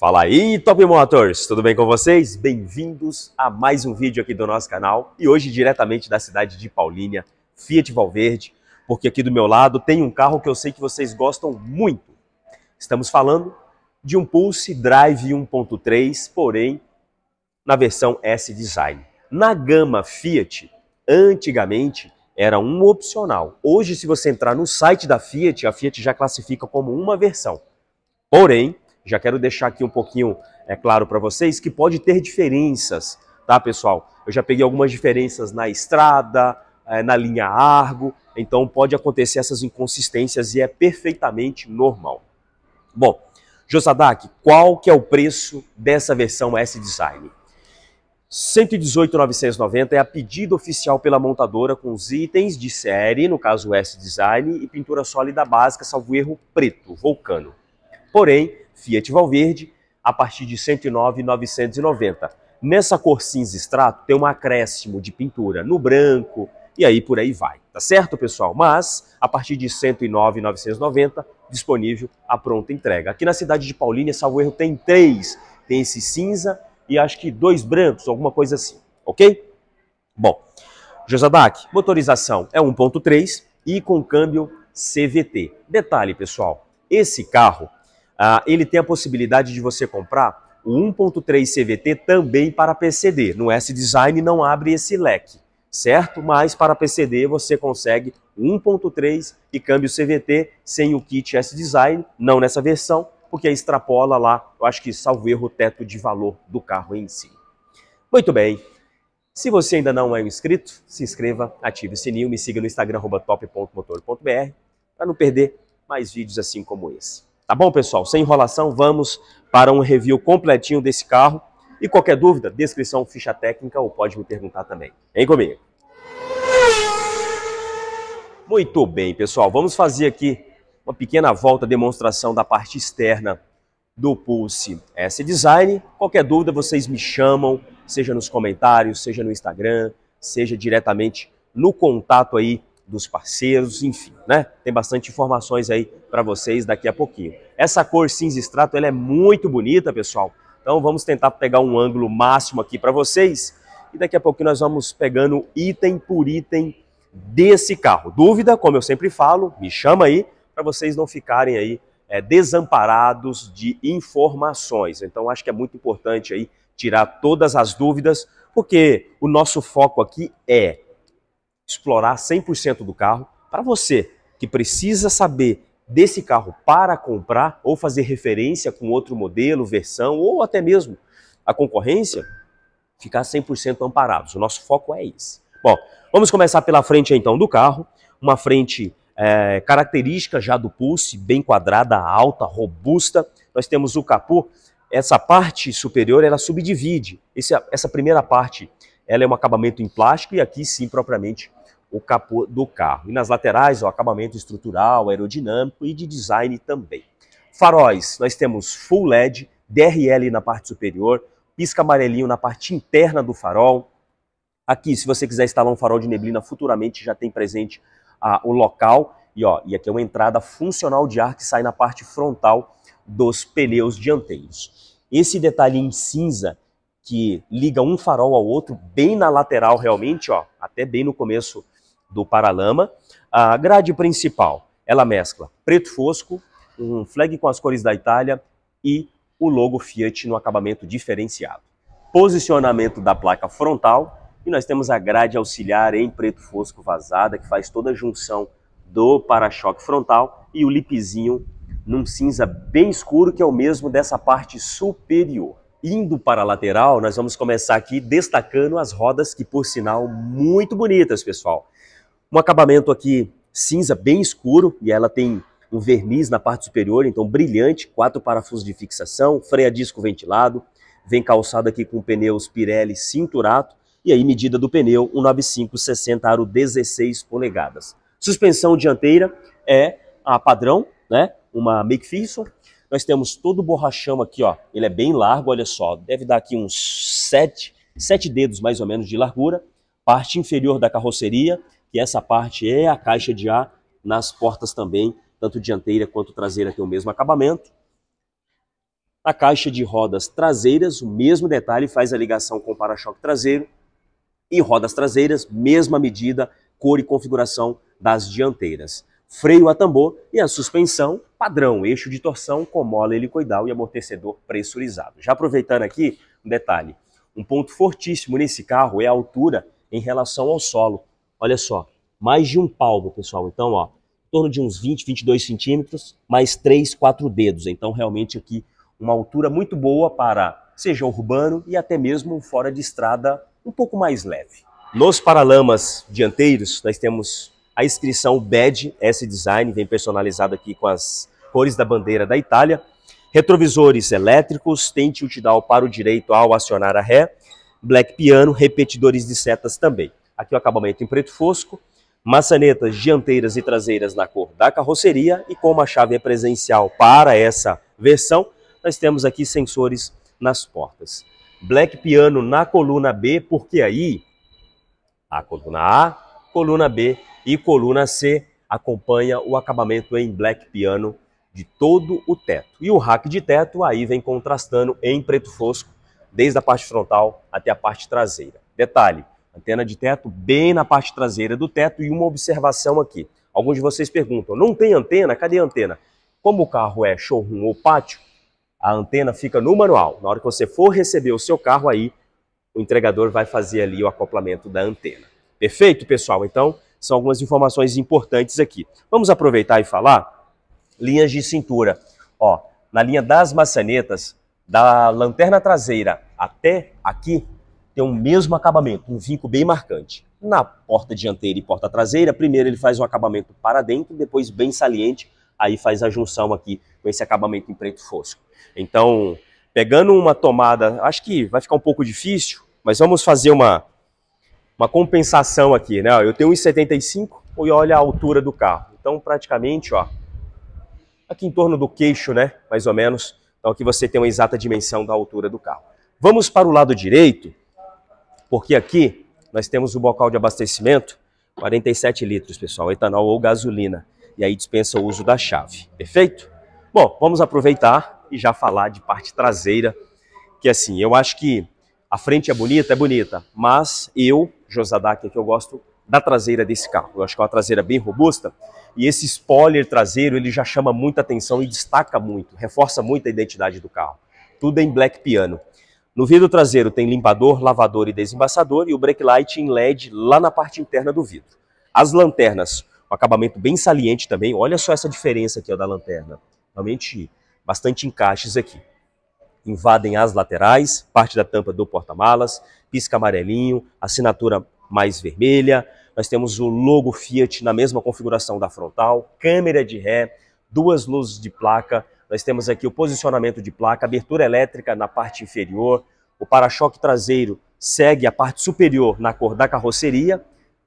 Fala aí, Top Motors! Tudo bem com vocês? Bem-vindos a mais um vídeo aqui do nosso canal e hoje diretamente da cidade de Paulínia, Fiat Valverde, porque aqui do meu lado tem um carro que eu sei que vocês gostam muito. Estamos falando de um Pulse Drive 1.3, porém na versão S-Design. Na gama Fiat, antigamente era um opcional. Hoje, se você entrar no site da Fiat, a Fiat já classifica como uma versão. Porém, já quero deixar aqui um pouquinho é claro para vocês que pode ter diferenças, tá, pessoal? Eu já peguei algumas diferenças na estrada, é, na linha Argo, então pode acontecer essas inconsistências e é perfeitamente normal. Bom, Josadak, qual que é o preço dessa versão S-Design? 118.990 é a pedida oficial pela montadora com os itens de série, no caso S-Design, e pintura sólida básica, salvo erro, preto, vulcano. Porém, Fiat Valverde, a partir de 109,990. Nessa cor cinza extrato tem um acréscimo de pintura no branco e aí por aí vai, tá certo, pessoal? Mas a partir de 109,990 disponível a pronta entrega. Aqui na cidade de Paulínia, salvo erro, tem três, tem esse cinza e acho que dois brancos, alguma coisa assim, ok? Bom, Josadac, motorização é 1.3 e com câmbio CVT. Detalhe, pessoal, esse carro ah, ele tem a possibilidade de você comprar o 1.3 CVT também para PCD. No S-Design não abre esse leque, certo? Mas para PCD você consegue 1.3 e câmbio CVT sem o kit S-Design, não nessa versão, porque extrapola lá, eu acho que salvo erro, o teto de valor do carro em si. Muito bem. Se você ainda não é um inscrito, se inscreva, ative o sininho, me siga no Instagram, top.motor.br, para não perder mais vídeos assim como esse. Tá bom, pessoal? Sem enrolação, vamos para um review completinho desse carro. E qualquer dúvida, descrição, ficha técnica ou pode me perguntar também. Vem comigo. Muito bem, pessoal. Vamos fazer aqui uma pequena volta demonstração da parte externa do Pulse S Design. Qualquer dúvida, vocês me chamam, seja nos comentários, seja no Instagram, seja diretamente no contato aí dos parceiros, enfim, né? Tem bastante informações aí para vocês daqui a pouquinho. Essa cor cinza extrato, ela é muito bonita, pessoal. Então vamos tentar pegar um ângulo máximo aqui para vocês e daqui a pouquinho nós vamos pegando item por item desse carro. Dúvida, como eu sempre falo, me chama aí para vocês não ficarem aí é, desamparados de informações. Então acho que é muito importante aí tirar todas as dúvidas, porque o nosso foco aqui é explorar 100% do carro. Para você que precisa saber desse carro para comprar ou fazer referência com outro modelo, versão ou até mesmo a concorrência, ficar 100% amparados. O nosso foco é esse. Bom, vamos começar pela frente então do carro, uma frente é, característica já do Pulse, bem quadrada, alta, robusta. Nós temos o capô, essa parte superior ela subdivide. Esse, essa primeira parte ela é um acabamento em plástico e aqui sim propriamente o capô do carro. E nas laterais, o acabamento estrutural, aerodinâmico e de design também. Faróis, nós temos full LED, DRL na parte superior, pisca amarelinho na parte interna do farol. Aqui, se você quiser instalar um farol de neblina futuramente, já tem presente ah, o local. E, ó, e aqui é uma entrada funcional de ar que sai na parte frontal dos pneus dianteiros. Esse detalhe em cinza que liga um farol ao outro, bem na lateral realmente, ó, até bem no começo do Paralama. A grade principal, ela mescla preto fosco, um flag com as cores da Itália e o logo Fiat no acabamento diferenciado. Posicionamento da placa frontal e nós temos a grade auxiliar em preto fosco vazada que faz toda a junção do para-choque frontal e o lipzinho num cinza bem escuro que é o mesmo dessa parte superior. Indo para a lateral, nós vamos começar aqui destacando as rodas que, por sinal, muito bonitas, pessoal. Um acabamento aqui cinza bem escuro e ela tem um verniz na parte superior, então brilhante, quatro parafusos de fixação, freio a disco ventilado, vem calçado aqui com pneus Pirelli cinturato e aí medida do pneu 195 60 aro 16 polegadas. Suspensão dianteira é a padrão, né? Uma McPherson. Nós temos todo o borrachão aqui, ó. Ele é bem largo, olha só. Deve dar aqui uns sete sete dedos mais ou menos de largura. Parte inferior da carroceria, que essa parte é a caixa de ar nas portas também, tanto dianteira quanto traseira tem o mesmo acabamento. A caixa de rodas traseiras, o mesmo detalhe, faz a ligação com o para-choque traseiro. E rodas traseiras, mesma medida, cor e configuração das dianteiras. Freio a tambor e a suspensão padrão, eixo de torção com mola helicoidal e amortecedor pressurizado. Já aproveitando aqui, um detalhe, um ponto fortíssimo nesse carro é a altura em relação ao solo. Olha só, mais de um palmo, pessoal. Então, ó, em torno de uns 20, 22 centímetros, mais 3, 4 dedos. Então, realmente aqui uma altura muito boa para seja urbano e até mesmo fora de estrada um pouco mais leve. Nos paralamas dianteiros, nós temos a inscrição BED S-Design, vem personalizado aqui com as cores da bandeira da Itália. Retrovisores elétricos, tente o para o direito ao acionar a ré, black piano, repetidores de setas também. Aqui é o acabamento em preto fosco, maçanetas dianteiras e traseiras na cor da carroceria e como a chave é presencial para essa versão, nós temos aqui sensores nas portas. Black piano na coluna B, porque aí a coluna A, coluna B e coluna C acompanha o acabamento em black piano de todo o teto. E o rack de teto aí vem contrastando em preto fosco, desde a parte frontal até a parte traseira. Detalhe, Antena de teto bem na parte traseira do teto e uma observação aqui. Alguns de vocês perguntam, não tem antena? Cadê a antena? Como o carro é showroom ou pátio, a antena fica no manual. Na hora que você for receber o seu carro aí, o entregador vai fazer ali o acoplamento da antena. Perfeito, pessoal? Então, são algumas informações importantes aqui. Vamos aproveitar e falar linhas de cintura. Ó, na linha das maçanetas, da lanterna traseira até aqui, tem o mesmo acabamento, um vinco bem marcante. Na porta dianteira e porta traseira, primeiro ele faz um acabamento para dentro, depois bem saliente, aí faz a junção aqui com esse acabamento em preto fosco. Então, pegando uma tomada, acho que vai ficar um pouco difícil, mas vamos fazer uma, uma compensação aqui, né? Eu tenho 1,75 e olha a altura do carro. Então, praticamente, ó, aqui em torno do queixo, né? Mais ou menos. Então, aqui você tem uma exata dimensão da altura do carro. Vamos para o lado direito porque aqui nós temos o bocal de abastecimento, 47 litros, pessoal, etanol ou gasolina, e aí dispensa o uso da chave, perfeito? Bom, vamos aproveitar e já falar de parte traseira, que assim, eu acho que a frente é bonita, é bonita, mas eu, Josadac, é que eu gosto da traseira desse carro. Eu acho que é uma traseira bem robusta e esse spoiler traseiro ele já chama muita atenção e destaca muito, reforça muito a identidade do carro. Tudo em black piano. No vidro traseiro tem limpador, lavador e desembaçador e o brake light em LED lá na parte interna do vidro. As lanternas, um acabamento bem saliente também. Olha só essa diferença aqui ó, da lanterna. Realmente bastante encaixes aqui. Invadem as laterais, parte da tampa do porta-malas, pisca amarelinho, assinatura mais vermelha. Nós temos o logo Fiat na mesma configuração da frontal, câmera de ré, duas luzes de placa, nós temos aqui o posicionamento de placa, abertura elétrica na parte inferior, o para-choque traseiro segue a parte superior na cor da carroceria,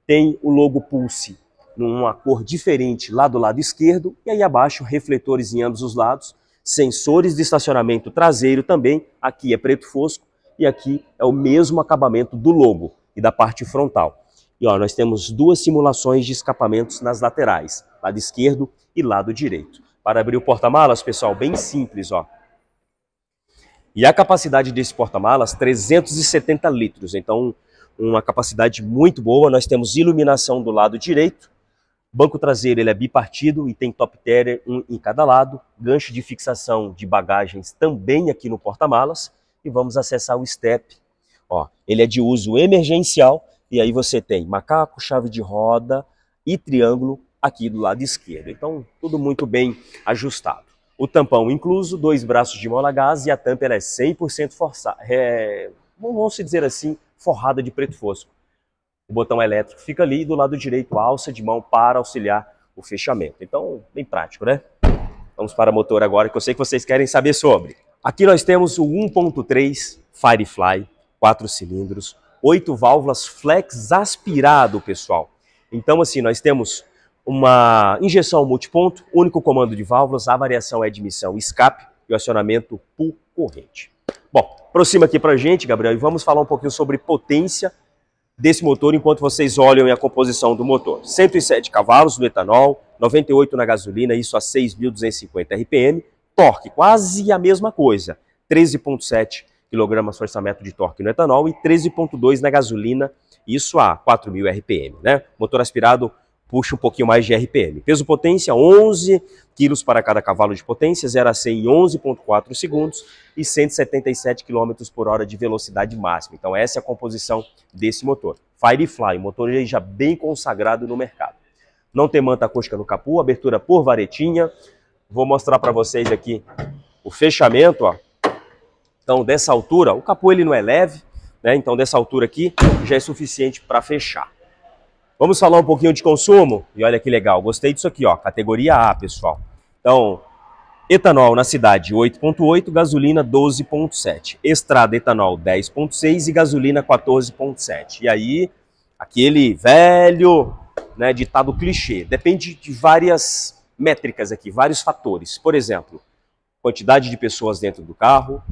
tem o logo Pulse numa cor diferente lá do lado esquerdo, e aí abaixo refletores em ambos os lados, sensores de estacionamento traseiro também, aqui é preto fosco, e aqui é o mesmo acabamento do logo e da parte frontal. E ó, nós temos duas simulações de escapamentos nas laterais, lado esquerdo e lado direito. Para abrir o porta-malas, pessoal, bem simples, ó. E a capacidade desse porta-malas, 370 litros. Então, uma capacidade muito boa. Nós temos iluminação do lado direito. Banco traseiro ele é bipartido e tem top terra um em cada lado. Gancho de fixação de bagagens também aqui no porta-malas. E vamos acessar o step. Ó, ele é de uso emergencial. E aí você tem macaco, chave de roda e triângulo aqui do lado esquerdo. Então, tudo muito bem ajustado. O tampão incluso, dois braços de mola gás e a tampa é 100% forçada, é, vamos dizer assim, forrada de preto fosco. O botão elétrico fica ali e do lado direito alça de mão para auxiliar o fechamento. Então, bem prático, né? Vamos para o motor agora, que eu sei que vocês querem saber sobre. Aqui nós temos o 1.3 Firefly, 4 cilindros, 8 válvulas flex aspirado, pessoal. Então, assim, nós temos uma injeção multiponto, único comando de válvulas, a variação é de missão escape e o acionamento por corrente. Bom, aproxima aqui para gente, Gabriel, e vamos falar um pouquinho sobre potência desse motor enquanto vocês olham a composição do motor. 107 cavalos no etanol, 98 na gasolina, isso a 6.250 RPM. Torque, quase a mesma coisa, 13.7 forçamento de torque no etanol e 13.2 na gasolina, isso a 4.000 RPM. Né? Motor aspirado puxa um pouquinho mais de RPM. Peso potência, 11 quilos para cada cavalo de potência, 0 a 100 em 11,4 segundos e 177 km por hora de velocidade máxima. Então essa é a composição desse motor. Firefly, motor já bem consagrado no mercado. Não tem manta acústica no capô, abertura por varetinha. Vou mostrar para vocês aqui o fechamento. Ó. Então dessa altura, o capô ele não é leve, né? então dessa altura aqui já é suficiente para fechar. Vamos falar um pouquinho de consumo? E olha que legal, gostei disso aqui, ó, categoria A, pessoal. Então, etanol na cidade 8.8, gasolina 12.7, estrada etanol 10.6 e gasolina 14.7. E aí, aquele velho, né, ditado clichê, depende de várias métricas aqui, vários fatores. Por exemplo, quantidade de pessoas dentro do carro,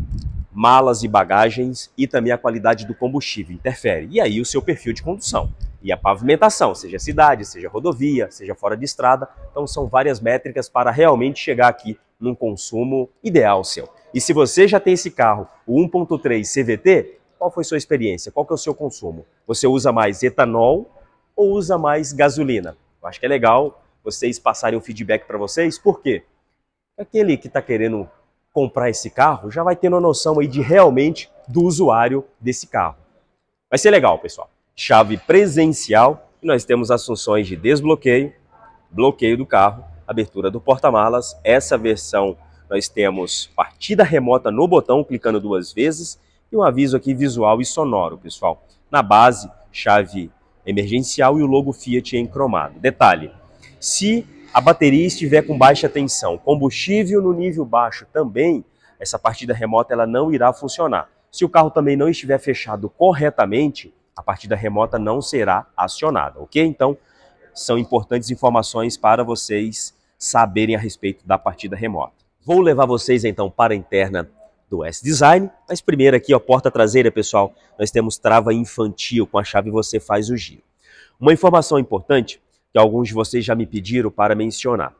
malas e bagagens e também a qualidade do combustível interfere. E aí o seu perfil de condução e a pavimentação, seja cidade, seja rodovia, seja fora de estrada. Então são várias métricas para realmente chegar aqui num consumo ideal seu. E se você já tem esse carro, o 1.3 CVT, qual foi sua experiência? Qual que é o seu consumo? Você usa mais etanol ou usa mais gasolina? Eu acho que é legal vocês passarem o feedback para vocês, porque Aquele que está querendo comprar esse carro já vai tendo a noção aí de realmente do usuário desse carro. Vai ser legal, pessoal chave presencial e nós temos as funções de desbloqueio, bloqueio do carro, abertura do porta-malas. Essa versão nós temos partida remota no botão, clicando duas vezes, e um aviso aqui visual e sonoro, pessoal. Na base, chave emergencial e o logo Fiat em cromado. Detalhe, se a bateria estiver com baixa tensão, combustível no nível baixo também, essa partida remota ela não irá funcionar. Se o carro também não estiver fechado corretamente, a partida remota não será acionada, ok? Então, são importantes informações para vocês saberem a respeito da partida remota. Vou levar vocês então para a interna do S-Design, mas primeiro aqui, ó, porta traseira, pessoal, nós temos trava infantil, com a chave você faz o giro. Uma informação importante que alguns de vocês já me pediram para mencionar.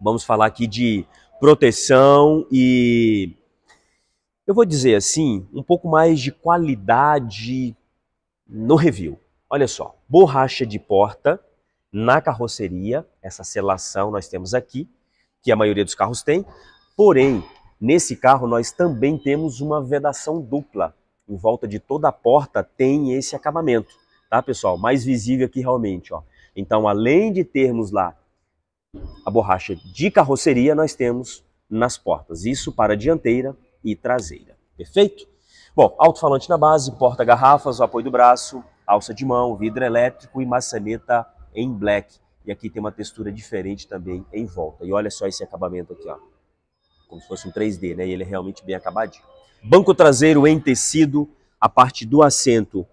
Vamos falar aqui de proteção e eu vou dizer assim, um pouco mais de qualidade no review. Olha só, borracha de porta na carroceria, essa selação nós temos aqui, que a maioria dos carros tem, porém, nesse carro nós também temos uma vedação dupla. Em volta de toda a porta tem esse acabamento, tá pessoal? Mais visível aqui realmente, ó. Então, além de termos lá a borracha de carroceria, nós temos nas portas, isso para dianteira e traseira, perfeito? Bom, alto-falante na base, porta-garrafas, apoio do braço, alça de mão, vidro elétrico e maçaneta em black. E aqui tem uma textura diferente também em volta. E olha só esse acabamento aqui, ó. Como se fosse um 3D, né? E ele é realmente bem acabadinho. Banco traseiro em tecido, a parte do assento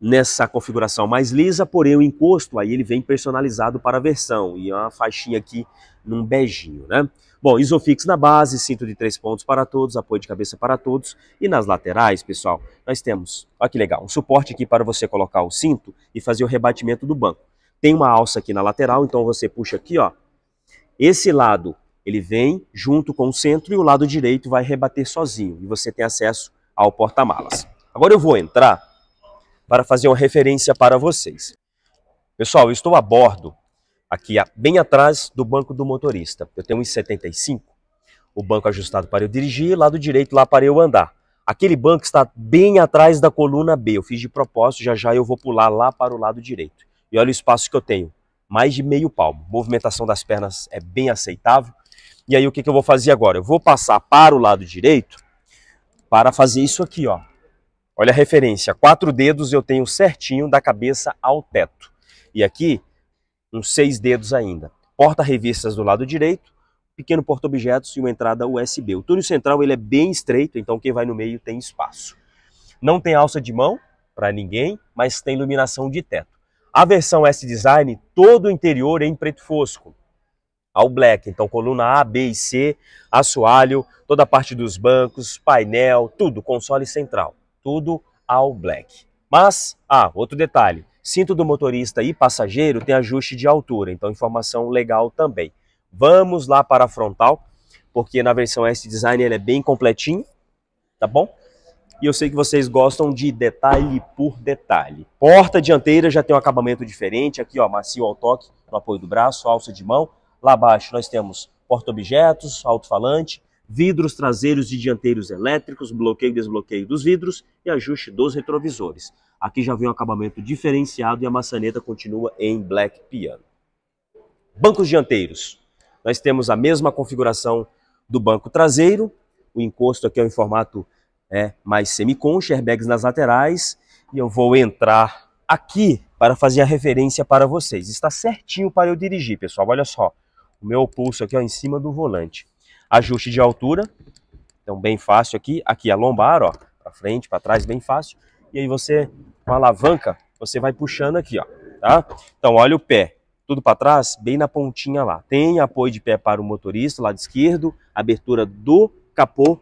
nessa configuração mais lisa, porém o encosto aí ele vem personalizado para a versão e é uma faixinha aqui num beijinho, né? Bom, Isofix na base, cinto de três pontos para todos, apoio de cabeça para todos e nas laterais, pessoal, nós temos, olha que legal, um suporte aqui para você colocar o cinto e fazer o rebatimento do banco. Tem uma alça aqui na lateral, então você puxa aqui, ó. Esse lado ele vem junto com o centro e o lado direito vai rebater sozinho e você tem acesso ao porta-malas. Agora eu vou entrar para fazer uma referência para vocês. Pessoal, eu estou a bordo, aqui bem atrás do banco do motorista. Eu tenho 75, o banco ajustado para eu dirigir, lado direito lá para eu andar. Aquele banco está bem atrás da coluna B, eu fiz de propósito, já já eu vou pular lá para o lado direito. E olha o espaço que eu tenho, mais de meio palmo. Movimentação das pernas é bem aceitável. E aí o que, que eu vou fazer agora? Eu vou passar para o lado direito para fazer isso aqui, ó. Olha a referência, quatro dedos eu tenho certinho da cabeça ao teto. E aqui, uns seis dedos ainda. Porta-revistas do lado direito, pequeno porta-objetos e uma entrada USB. O túnel central ele é bem estreito, então quem vai no meio tem espaço. Não tem alça de mão para ninguém, mas tem iluminação de teto. A versão S-Design, todo o interior é em preto fosco ao black. Então, coluna A, B e C, assoalho, toda a parte dos bancos, painel, tudo, console central tudo ao black. Mas, ah, outro detalhe, cinto do motorista e passageiro tem ajuste de altura, então informação legal também. Vamos lá para a frontal, porque na versão S Design ele é bem completinho, tá bom? E eu sei que vocês gostam de detalhe por detalhe. Porta dianteira já tem um acabamento diferente, aqui ó, macio ao toque, no apoio do braço, alça de mão. Lá abaixo nós temos porta-objetos, alto-falante, vidros traseiros e dianteiros elétricos, bloqueio e desbloqueio dos vidros e ajuste dos retrovisores. Aqui já vem um acabamento diferenciado e a maçaneta continua em black piano. Bancos dianteiros. Nós temos a mesma configuração do banco traseiro, o encosto aqui é em formato é, mais semiconcha, airbags nas laterais, e eu vou entrar aqui para fazer a referência para vocês. Está certinho para eu dirigir, pessoal, olha só. O meu pulso aqui ó, em cima do volante. Ajuste de altura, então bem fácil aqui. Aqui a lombar, ó, para frente, para trás, bem fácil. E aí você, com a alavanca, você vai puxando aqui, ó, tá? Então olha o pé, tudo para trás, bem na pontinha lá. Tem apoio de pé para o motorista, lado esquerdo, abertura do capô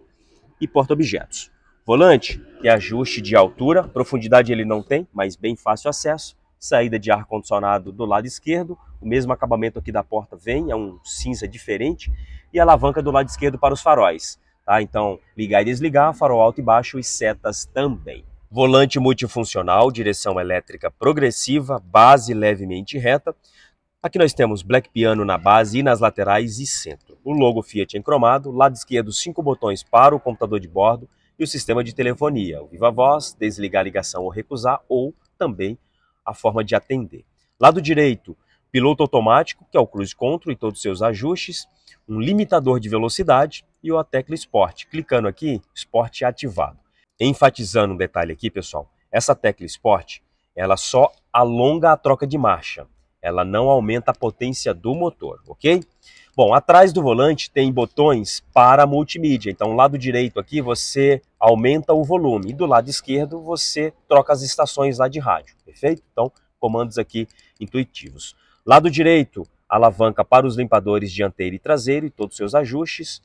e porta-objetos. Volante, que é ajuste de altura, profundidade ele não tem, mas bem fácil acesso. Saída de ar-condicionado do lado esquerdo, o mesmo acabamento aqui da porta vem, é um cinza diferente e alavanca do lado esquerdo para os faróis. Tá? Então, ligar e desligar, farol alto e baixo e setas também. Volante multifuncional, direção elétrica progressiva, base levemente reta. Aqui nós temos black piano na base e nas laterais e centro. O logo Fiat em cromado, lado esquerdo cinco botões para o computador de bordo e o sistema de telefonia, o viva voz, desligar a ligação ou recusar ou também a forma de atender. Lado direito, piloto automático, que é o cruise control e todos os seus ajustes, um limitador de velocidade e a tecla Sport. Clicando aqui, Sport ativado. Enfatizando um detalhe aqui, pessoal, essa tecla Sport, ela só alonga a troca de marcha, ela não aumenta a potência do motor, ok? Bom, atrás do volante tem botões para multimídia, então lado direito aqui você aumenta o volume e do lado esquerdo você troca as estações lá de rádio, perfeito? Então, comandos aqui intuitivos. Lado direito, alavanca para os limpadores dianteiro e traseiro e todos seus ajustes.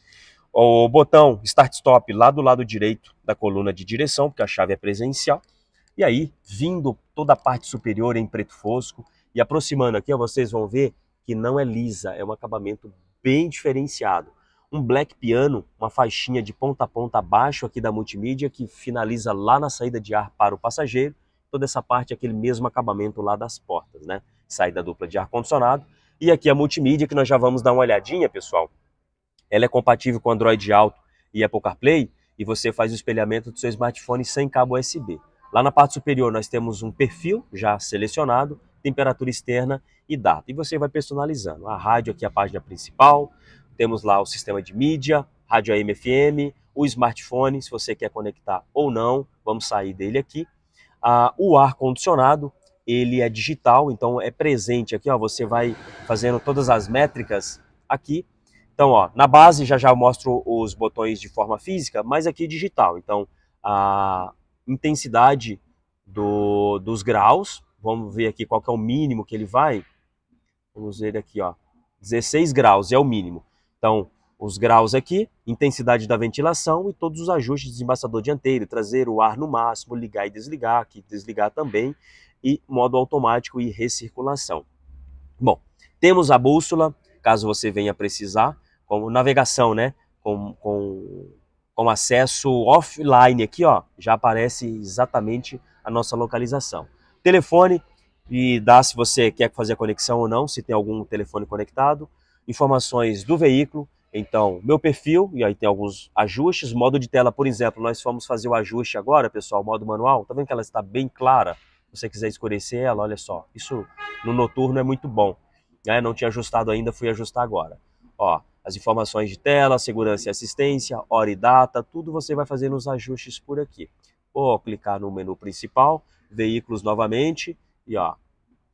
O botão Start-Stop lá do lado direito da coluna de direção, porque a chave é presencial. E aí, vindo toda a parte superior em preto fosco e aproximando aqui, ó, vocês vão ver que não é lisa, é um acabamento bem diferenciado. Um black piano, uma faixinha de ponta a ponta abaixo aqui da multimídia que finaliza lá na saída de ar para o passageiro. Toda essa parte é aquele mesmo acabamento lá das portas, né? saída dupla de ar-condicionado. E aqui a multimídia, que nós já vamos dar uma olhadinha, pessoal. Ela é compatível com Android Auto e Apple CarPlay, e você faz o espelhamento do seu smartphone sem cabo USB. Lá na parte superior nós temos um perfil já selecionado, temperatura externa e data. E você vai personalizando. A rádio aqui é a página principal, temos lá o sistema de mídia, rádio AM FM, o smartphone, se você quer conectar ou não, vamos sair dele aqui. Ah, o ar-condicionado, ele é digital, então é presente aqui, ó, você vai fazendo todas as métricas aqui. Então, ó, na base já já eu mostro os botões de forma física, mas aqui digital. Então, a intensidade do, dos graus, vamos ver aqui qual que é o mínimo que ele vai. Vamos ver aqui, ó, 16 graus é o mínimo. Então, os graus aqui, intensidade da ventilação e todos os ajustes de desembaçador dianteiro, trazer o ar no máximo, ligar e desligar, aqui desligar também, e modo automático e recirculação. Bom, temos a bússola, caso você venha precisar, como navegação, né? Com, com, com acesso offline aqui, ó, já aparece exatamente a nossa localização. Telefone, e dá se você quer fazer a conexão ou não, se tem algum telefone conectado, informações do veículo, então, meu perfil, e aí tem alguns ajustes, modo de tela, por exemplo, nós fomos fazer o ajuste agora, pessoal, modo manual, tá vendo que ela está bem clara? Se você quiser escurecer ela, olha só, isso no noturno é muito bom. Né? Não tinha ajustado ainda, fui ajustar agora. Ó, as informações de tela, segurança e assistência, hora e data, tudo você vai fazer nos ajustes por aqui. Vou clicar no menu principal, veículos novamente, e ó,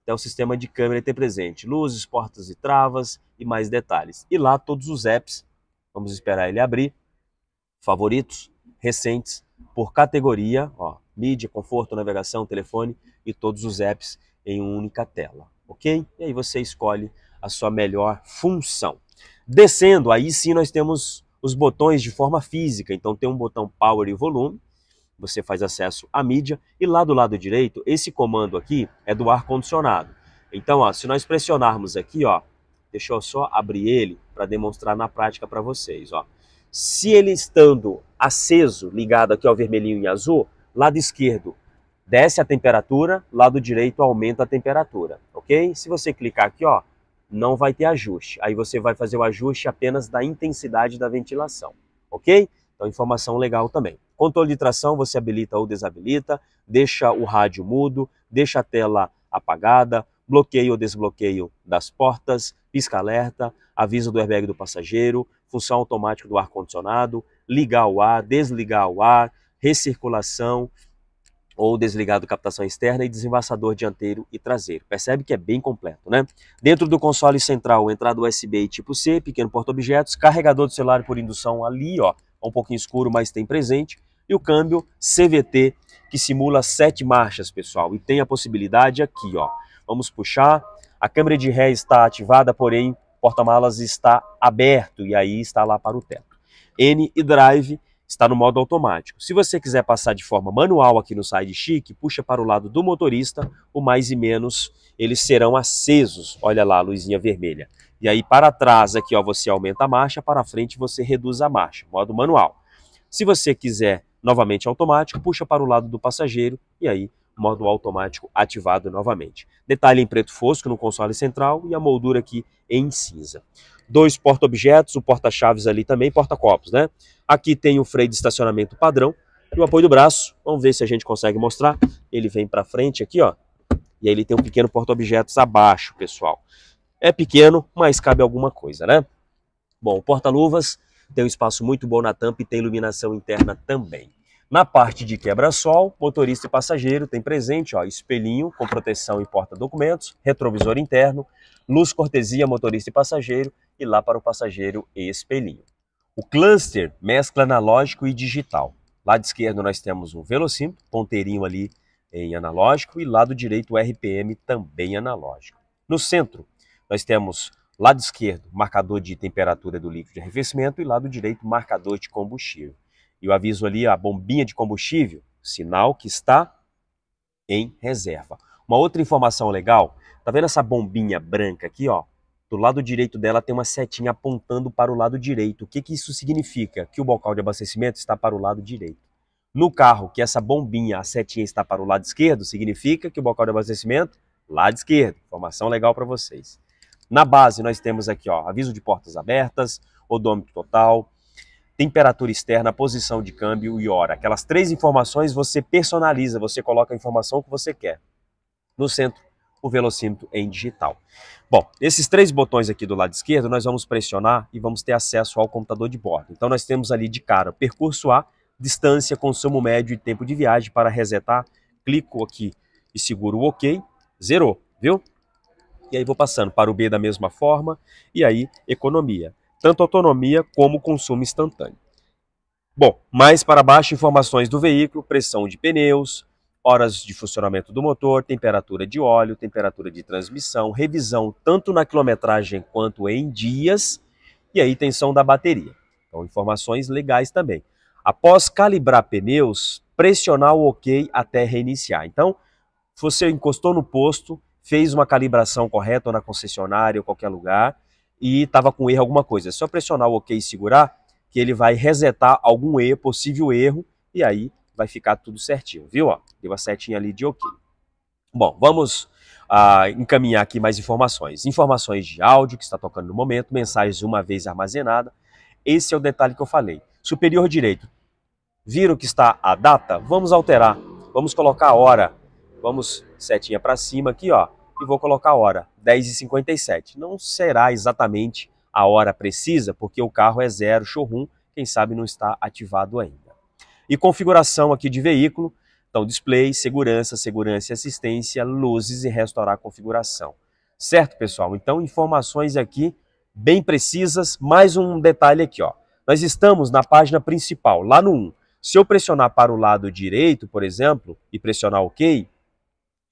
até o sistema de câmera ter presente, luzes, portas e travas, e mais detalhes. E lá todos os apps, vamos esperar ele abrir, favoritos, recentes, por categoria, ó, mídia, conforto, navegação, telefone e todos os apps em uma única tela, ok? E aí você escolhe a sua melhor função. Descendo, aí sim nós temos os botões de forma física, então tem um botão Power e Volume, você faz acesso à mídia, e lá do lado direito, esse comando aqui é do ar-condicionado. Então, ó, se nós pressionarmos aqui, ó, Deixa eu só abrir ele para demonstrar na prática para vocês. Ó. Se ele estando aceso, ligado aqui ao vermelhinho e azul, lado esquerdo desce a temperatura, lado direito aumenta a temperatura, ok? Se você clicar aqui, ó, não vai ter ajuste. Aí você vai fazer o ajuste apenas da intensidade da ventilação, ok? Então, informação legal também. Controle de tração, você habilita ou desabilita, deixa o rádio mudo, deixa a tela apagada, bloqueio ou desbloqueio das portas, pisca-alerta, aviso do airbag do passageiro, função automática do ar-condicionado, ligar o ar, desligar o ar, recirculação ou desligar do captação externa e desembaçador dianteiro e traseiro. Percebe que é bem completo, né? Dentro do console central, entrada USB e tipo C, pequeno porta-objetos, carregador do celular por indução ali, ó, um pouquinho escuro, mas tem presente, e o câmbio CVT, que simula sete marchas, pessoal, e tem a possibilidade aqui, ó, Vamos puxar. A câmera de ré está ativada, porém, porta-malas está aberto e aí está lá para o teto. N e drive está no modo automático. Se você quiser passar de forma manual aqui no side chic, puxa para o lado do motorista, o mais e menos, eles serão acesos. Olha lá, a luzinha vermelha. E aí para trás aqui, ó, você aumenta a marcha, para frente você reduz a marcha, modo manual. Se você quiser novamente automático, puxa para o lado do passageiro e aí modo automático ativado novamente. Detalhe em preto fosco no console central e a moldura aqui em cinza. Dois porta-objetos, o porta-chaves ali também, porta-copos, né? Aqui tem o freio de estacionamento padrão e o apoio do braço. Vamos ver se a gente consegue mostrar. Ele vem para frente aqui, ó. E aí ele tem um pequeno porta-objetos abaixo, pessoal. É pequeno, mas cabe alguma coisa, né? Bom, porta-luvas tem um espaço muito bom na tampa e tem iluminação interna também. Na parte de quebra-sol, motorista e passageiro tem presente ó, espelhinho com proteção e porta-documentos, retrovisor interno, luz cortesia motorista e passageiro e lá para o passageiro espelhinho. O cluster mescla analógico e digital. Lado esquerdo nós temos o velocímetro, ponteirinho ali eh, em analógico e lado direito o RPM também analógico. No centro nós temos lado esquerdo marcador de temperatura do líquido de arrefecimento e lado direito marcador de combustível. E o aviso ali a bombinha de combustível, sinal que está em reserva. Uma outra informação legal, tá vendo essa bombinha branca aqui, ó? Do lado direito dela tem uma setinha apontando para o lado direito. O que, que isso significa? Que o bocal de abastecimento está para o lado direito. No carro que essa bombinha, a setinha está para o lado esquerdo, significa que o bocal de abastecimento, lado esquerdo. Informação legal para vocês. Na base nós temos aqui, ó, aviso de portas abertas, odômetro total, temperatura externa, posição de câmbio e hora. Aquelas três informações você personaliza, você coloca a informação que você quer. No centro, o velocímetro em digital. Bom, esses três botões aqui do lado esquerdo nós vamos pressionar e vamos ter acesso ao computador de bordo. Então nós temos ali de cara percurso A, distância, consumo médio e tempo de viagem para resetar. Clico aqui e seguro o OK, zerou, viu? E aí vou passando para o B da mesma forma e aí economia tanto autonomia como consumo instantâneo. Bom, mais para baixo informações do veículo, pressão de pneus, horas de funcionamento do motor, temperatura de óleo, temperatura de transmissão, revisão tanto na quilometragem quanto em dias e aí tensão da bateria. Então informações legais também. Após calibrar pneus, pressionar o OK até reiniciar. Então, você encostou no posto, fez uma calibração correta ou na concessionária ou qualquer lugar, e estava com erro alguma coisa. É só pressionar o OK e segurar que ele vai resetar algum erro, possível erro, e aí vai ficar tudo certinho, viu? Ó, deu a setinha ali de OK. Bom, vamos ah, encaminhar aqui mais informações. Informações de áudio que está tocando no momento, mensagens uma vez armazenada. Esse é o detalhe que eu falei. Superior direito. Viram que está a data? Vamos alterar. Vamos colocar a hora. Vamos setinha para cima aqui, ó e vou colocar a hora, 10h57. Não será exatamente a hora precisa, porque o carro é zero showroom, quem sabe não está ativado ainda. E configuração aqui de veículo, então display, segurança, segurança e assistência, luzes e restaurar a configuração. Certo, pessoal? Então informações aqui bem precisas. Mais um detalhe aqui, ó. Nós estamos na página principal, lá no 1. Se eu pressionar para o lado direito, por exemplo, e pressionar OK,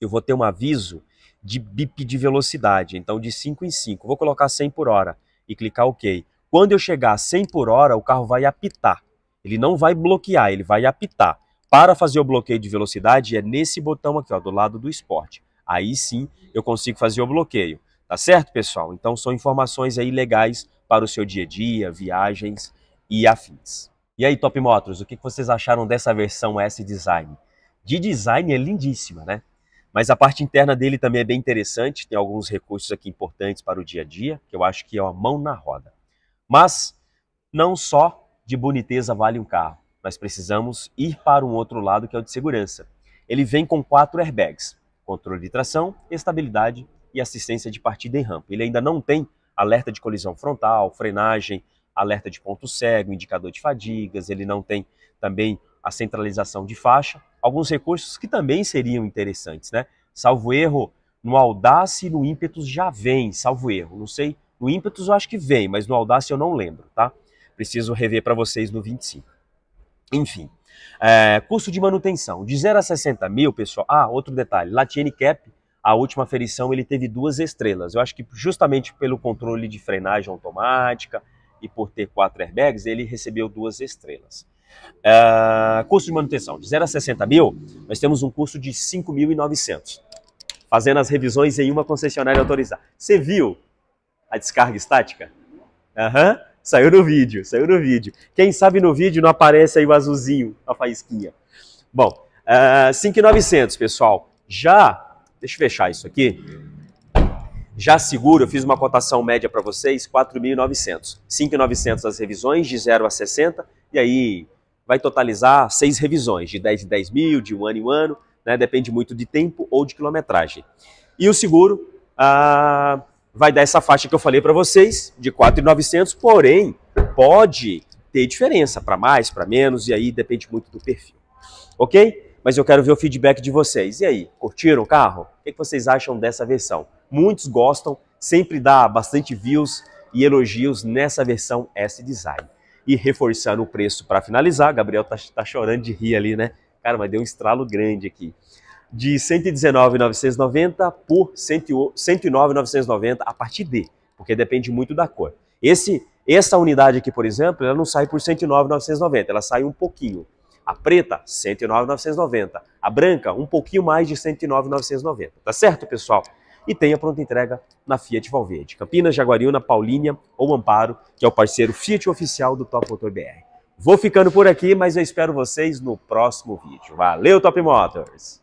eu vou ter um aviso de bip de velocidade, então de 5 em 5. Vou colocar 100 por hora e clicar OK. Quando eu chegar a 100 por hora, o carro vai apitar. Ele não vai bloquear, ele vai apitar. Para fazer o bloqueio de velocidade, é nesse botão aqui, ó, do lado do esporte. Aí sim eu consigo fazer o bloqueio. Tá certo, pessoal? Então são informações aí legais para o seu dia a dia, viagens e afins. E aí, Top Motors, o que vocês acharam dessa versão S-Design? De design é lindíssima, né? Mas a parte interna dele também é bem interessante, tem alguns recursos aqui importantes para o dia a dia, que eu acho que é uma mão na roda. Mas não só de boniteza vale um carro, nós precisamos ir para um outro lado que é o de segurança. Ele vem com quatro airbags, controle de tração, estabilidade e assistência de partida em rampa. Ele ainda não tem alerta de colisão frontal, frenagem, alerta de ponto cego, indicador de fadigas, ele não tem também a centralização de faixa, alguns recursos que também seriam interessantes, né? Salvo erro, no Audace e no Ímpetus já vem, salvo erro. Não sei, no Ímpetus eu acho que vem, mas no Audace eu não lembro, tá? Preciso rever para vocês no 25. Enfim, é, custo de manutenção, de 0 a 60 mil, pessoal. Ah, outro detalhe, Latine Cap, a última ferição, ele teve duas estrelas. Eu acho que justamente pelo controle de frenagem automática e por ter quatro airbags, ele recebeu duas estrelas. Uh, custo de manutenção, de 0 a 60 mil, nós temos um custo de 5.900, fazendo as revisões em uma concessionária autorizada. Você viu a descarga estática? Aham, uhum. saiu no vídeo, saiu no vídeo. Quem sabe no vídeo não aparece aí o azulzinho, a faísquinha. Bom, uh, ah, 5.900, pessoal. Já, deixa eu fechar isso aqui. Já seguro, eu fiz uma cotação média para vocês, 4.900. 5.900 as revisões, de 0 a 60, e aí vai totalizar seis revisões, de 10 em 10 mil, de um ano em um ano, né? depende muito de tempo ou de quilometragem. E o seguro ah, vai dar essa faixa que eu falei para vocês, de 4.900, porém pode ter diferença para mais, para menos, e aí depende muito do perfil. Ok? Mas eu quero ver o feedback de vocês. E aí, curtiram o carro? O que vocês acham dessa versão? Muitos gostam, sempre dá bastante views e elogios nessa versão S-Design e reforçando o preço para finalizar. Gabriel tá, tá chorando de rir ali, né? Cara, mas deu um estralo grande aqui. De 119,990 por 109,990 a partir de, porque depende muito da cor. Esse, essa unidade aqui, por exemplo, ela não sai por 109,990, ela sai um pouquinho. A preta, 109,990. A branca, um pouquinho mais de 109,990. Tá certo, pessoal? e tenha pronta entrega na Fiat Valverde. Campinas, Jaguariúna, Paulínia ou Amparo, que é o parceiro Fiat oficial do Top Motor BR. Vou ficando por aqui, mas eu espero vocês no próximo vídeo. Valeu, Top Motors!